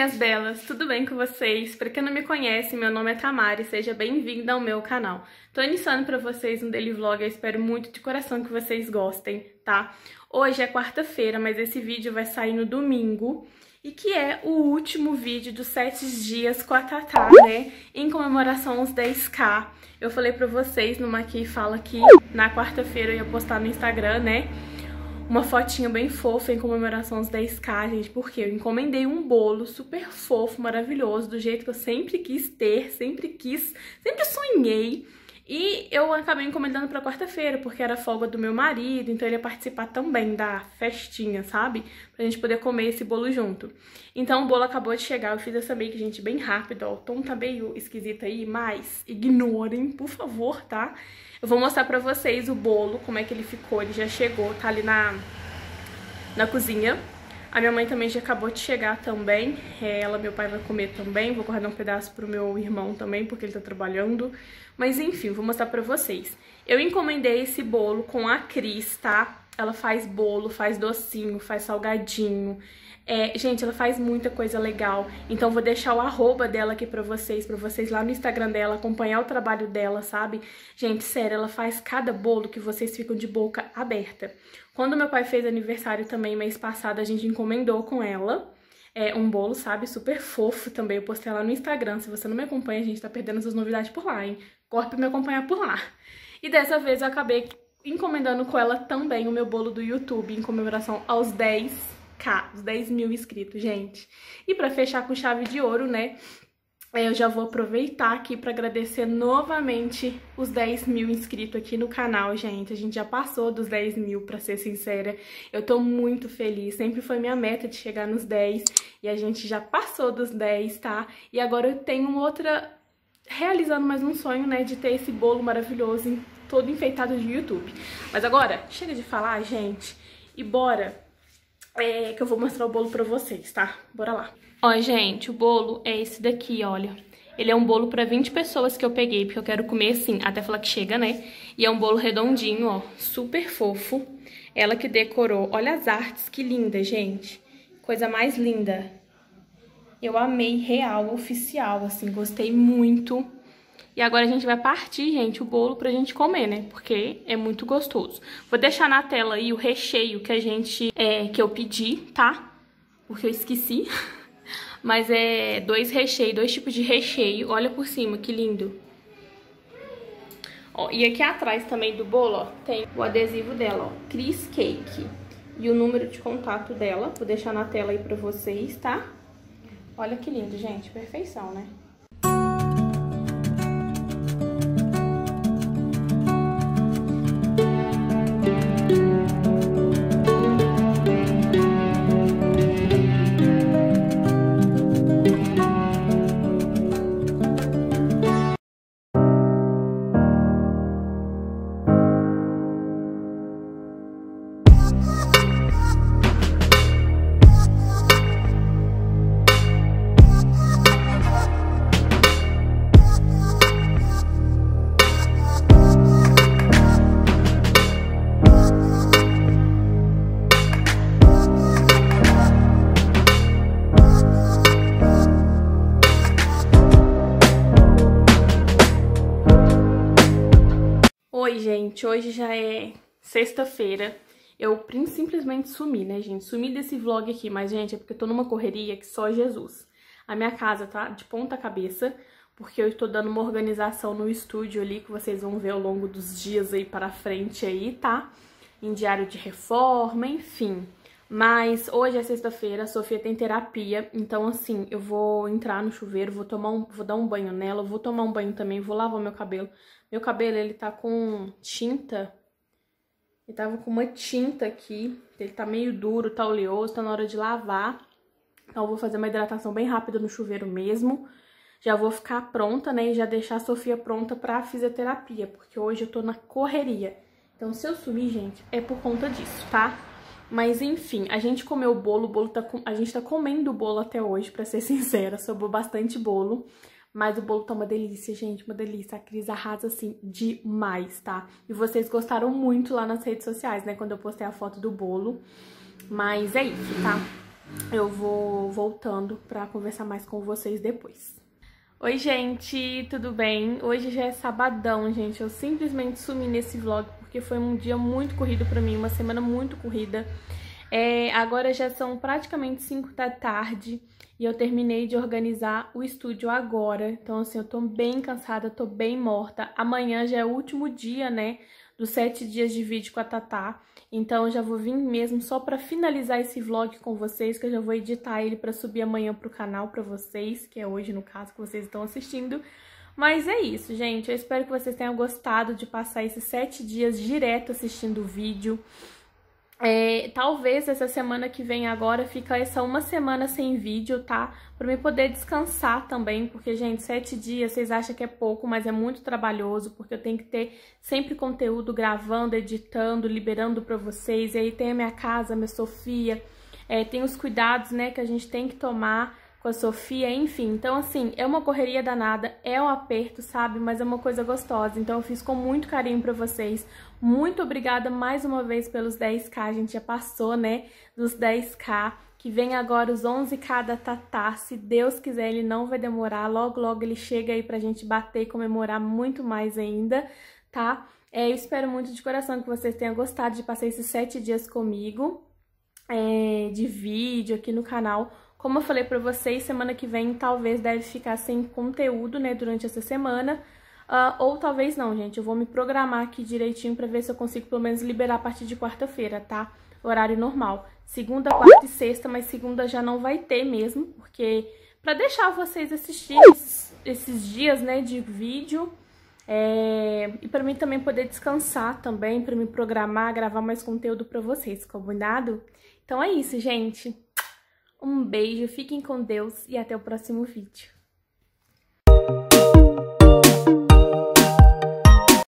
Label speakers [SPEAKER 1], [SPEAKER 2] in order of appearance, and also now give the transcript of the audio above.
[SPEAKER 1] minhas belas, tudo bem com vocês? Para quem não me conhece, meu nome é Tamara e seja bem-vinda ao meu canal. Tô iniciando para vocês um daily vlog, eu espero muito de coração que vocês gostem, tá? Hoje é quarta-feira, mas esse vídeo vai sair no domingo e que é o último vídeo dos 7 dias com a Tatá, né? Em comemoração aos 10k. Eu falei para vocês numa aqui fala que na quarta-feira eu ia postar no Instagram, né? uma fotinha bem fofa em comemoração aos 10k, gente, porque eu encomendei um bolo super fofo, maravilhoso, do jeito que eu sempre quis ter, sempre quis, sempre sonhei. E eu acabei encomendando para quarta-feira, porque era folga do meu marido, então ele ia participar também da festinha, sabe? Pra gente poder comer esse bolo junto. Então o bolo acabou de chegar, eu fiz essa make, gente, bem rápido, ó. O tom tá meio esquisito aí, mas ignorem, por favor, tá? Eu vou mostrar pra vocês o bolo, como é que ele ficou, ele já chegou, tá ali na, na cozinha. A minha mãe também já acabou de chegar também. É, ela, meu pai vai comer também. Vou guardar um pedaço pro meu irmão também, porque ele tá trabalhando. Mas enfim, vou mostrar pra vocês. Eu encomendei esse bolo com a Cris, tá? Ela faz bolo, faz docinho, faz salgadinho. É, gente, ela faz muita coisa legal. Então vou deixar o arroba dela aqui pra vocês, pra vocês lá no Instagram dela, acompanhar o trabalho dela, sabe? Gente, sério, ela faz cada bolo que vocês ficam de boca aberta. Quando meu pai fez aniversário também, mês passado, a gente encomendou com ela. É um bolo, sabe? Super fofo também. Eu postei lá no Instagram. Se você não me acompanha, a gente tá perdendo essas novidades por lá, hein? Corre pra me acompanhar por lá. E dessa vez eu acabei encomendando com ela também o meu bolo do YouTube em comemoração aos 10 os 10 mil inscritos, gente. E para fechar com chave de ouro, né? É, eu já vou aproveitar aqui para agradecer novamente os 10 mil inscritos aqui no canal, gente. A gente já passou dos 10 mil, para ser sincera. Eu tô muito feliz, sempre foi minha meta de chegar nos 10 e a gente já passou dos 10, tá? E agora eu tenho outra... realizando mais um sonho, né, de ter esse bolo maravilhoso todo enfeitado de YouTube. Mas agora, chega de falar, gente, e bora é, que eu vou mostrar o bolo pra vocês, tá? Bora lá. Ó, gente, o bolo é esse daqui, olha. Ele é um bolo pra 20 pessoas que eu peguei, porque eu quero comer assim, até falar que chega, né? E é um bolo redondinho, ó, super fofo. Ela que decorou. Olha as artes, que linda, gente. Coisa mais linda. Eu amei, real, oficial, assim, gostei muito. E agora a gente vai partir, gente, o bolo pra gente comer, né? Porque é muito gostoso. Vou deixar na tela aí o recheio que a gente... É, que eu pedi, tá? Porque eu esqueci. Mas é dois recheios, dois tipos de recheio. Olha por cima, que lindo. Ó, e aqui atrás também do bolo, ó, tem o adesivo dela, ó. Cris Cake. E o número de contato dela. Vou deixar na tela aí pra vocês, tá? Olha que lindo, gente. Perfeição, né? gente, hoje já é sexta-feira. Eu simplesmente sumi, né, gente? Sumi desse vlog aqui, mas, gente, é porque eu tô numa correria que só Jesus. A minha casa tá de ponta cabeça, porque eu estou dando uma organização no estúdio ali, que vocês vão ver ao longo dos dias aí para frente aí, tá? Em diário de reforma, enfim. Mas hoje é sexta-feira, a Sofia tem terapia, então assim, eu vou entrar no chuveiro, vou tomar um, vou dar um banho nela, vou tomar um banho também, vou lavar meu cabelo, meu cabelo, ele tá com tinta. Ele tava com uma tinta aqui. Ele tá meio duro, tá oleoso, tá na hora de lavar. Então eu vou fazer uma hidratação bem rápida no chuveiro mesmo. Já vou ficar pronta, né? E já deixar a Sofia pronta pra fisioterapia. Porque hoje eu tô na correria. Então se eu sumir, gente, é por conta disso, tá? Mas enfim, a gente comeu o bolo, o bolo tá com... a gente tá comendo o bolo até hoje, pra ser sincera, sobrou bastante bolo. Mas o bolo tá uma delícia, gente, uma delícia. A Cris arrasa, assim, demais, tá? E vocês gostaram muito lá nas redes sociais, né? Quando eu postei a foto do bolo. Mas é isso, tá? Eu vou voltando pra conversar mais com vocês depois. Oi, gente, tudo bem? Hoje já é sabadão, gente. Eu simplesmente sumi nesse vlog porque foi um dia muito corrido pra mim, uma semana muito corrida. É, agora já são praticamente 5 da tarde e eu terminei de organizar o estúdio agora. Então, assim, eu tô bem cansada, tô bem morta. Amanhã já é o último dia, né, dos 7 dias de vídeo com a Tatá. Então, eu já vou vir mesmo só pra finalizar esse vlog com vocês, que eu já vou editar ele pra subir amanhã pro canal pra vocês, que é hoje, no caso, que vocês estão assistindo. Mas é isso, gente. Eu espero que vocês tenham gostado de passar esses sete dias direto assistindo o vídeo. É, talvez essa semana que vem agora fica essa uma semana sem vídeo, tá? Pra mim poder descansar também, porque, gente, sete dias vocês acham que é pouco, mas é muito trabalhoso, porque eu tenho que ter sempre conteúdo gravando, editando, liberando pra vocês. E aí tem a minha casa, a minha Sofia, é, tem os cuidados, né, que a gente tem que tomar com a Sofia, enfim. Então, assim, é uma correria danada, é um aperto, sabe? Mas é uma coisa gostosa. Então, eu fiz com muito carinho para vocês. Muito obrigada mais uma vez pelos 10k. A gente já passou, né? Dos 10k. Que vem agora os 11k da Tatá. Se Deus quiser, ele não vai demorar. Logo, logo ele chega aí pra gente bater e comemorar muito mais ainda, tá? É, eu espero muito de coração que vocês tenham gostado de passar esses 7 dias comigo. É, de vídeo aqui no canal como eu falei para vocês, semana que vem talvez deve ficar sem conteúdo, né, durante essa semana. Uh, ou talvez não, gente. Eu vou me programar aqui direitinho para ver se eu consigo pelo menos liberar a partir de quarta-feira, tá? Horário normal. Segunda, quarta e sexta, mas segunda já não vai ter mesmo, porque para deixar vocês assistirem esses, dias, né, de vídeo, é... e para mim também poder descansar também, para me programar, gravar mais conteúdo para vocês, combinado? Então é isso, gente. Um beijo, fiquem com Deus e até o próximo vídeo.